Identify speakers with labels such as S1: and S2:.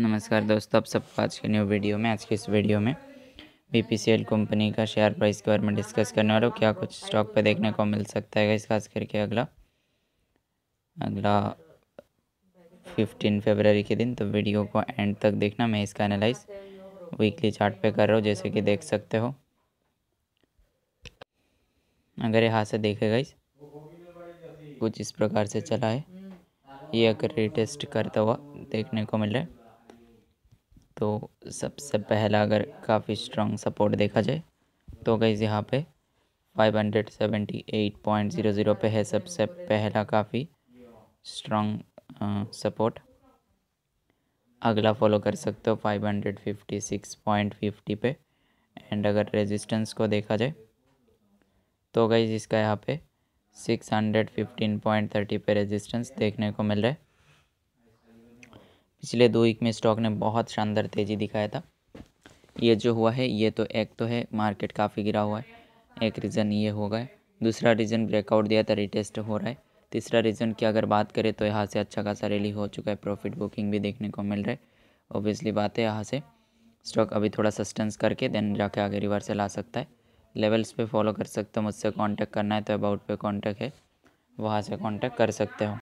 S1: नमस्कार दोस्तों आप सबको आज के न्यू वीडियो में आज के इस वीडियो में बीपीसीएल कंपनी का शेयर प्राइस के बारे में डिस्कस करने वाला क्या कुछ स्टॉक पे देखने को मिल सकता है इस खास करके अगला अगला फिफ्टीन फेबररी के दिन तो वीडियो को एंड तक देखना मैं इसका एनालाइज वीकली चार्ट पे कर रहा हूँ जैसे कि देख सकते हो अगर यहाँ से देखेगा इस कुछ इस प्रकार से चला है ये अगर रिटेस्ट करता हुआ देखने को मिल रहा है तो सबसे पहला अगर काफ़ी स्ट्रांग सपोर्ट देखा जाए तो गई यहाँ पे 578.00 पे है सबसे पहला काफ़ी स्ट्रॉन्ग सपोर्ट अगला फॉलो कर सकते हो 556.50 पे एंड अगर रेजिस्टेंस को देखा जाए तो गई इसका यहाँ पे 615.30 पे रेजिस्टेंस देखने को मिल रहा है पिछले दो वीक में स्टॉक ने बहुत शानदार तेज़ी दिखाया था ये जो हुआ है ये तो एक तो है मार्केट काफ़ी गिरा हुआ है एक रीज़न ये हो दूसरा रीज़न ब्रेकआउट दिया था रिटेस्ट हो रहा है तीसरा रीज़न की अगर बात करें तो यहाँ से अच्छा खासा रैली हो चुका है प्रॉफिट बुकिंग भी देखने को मिल रहा है ओब्वियसली बात है यहाँ से स्टॉक अभी थोड़ा सस्टेंस करके देन जाके आगे रिवर्सल आ सकता है लेवल्स पे फॉलो कर सकते हो मुझसे कांटेक्ट करना है तो अबाउट पे कांटेक्ट है वहाँ से कांटेक्ट कर सकते हो